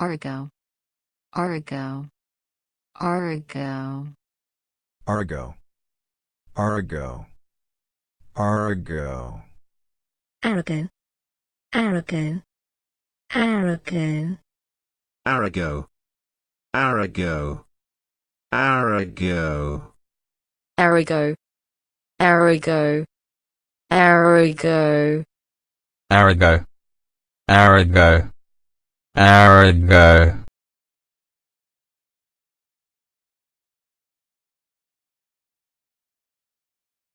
Argo. Argo. Argo. Argo. Argo. Argo. Arago. Arago. Arago. Arago. Arago. Arago. Arago. Arago. Arago. Arago. Arago. Arago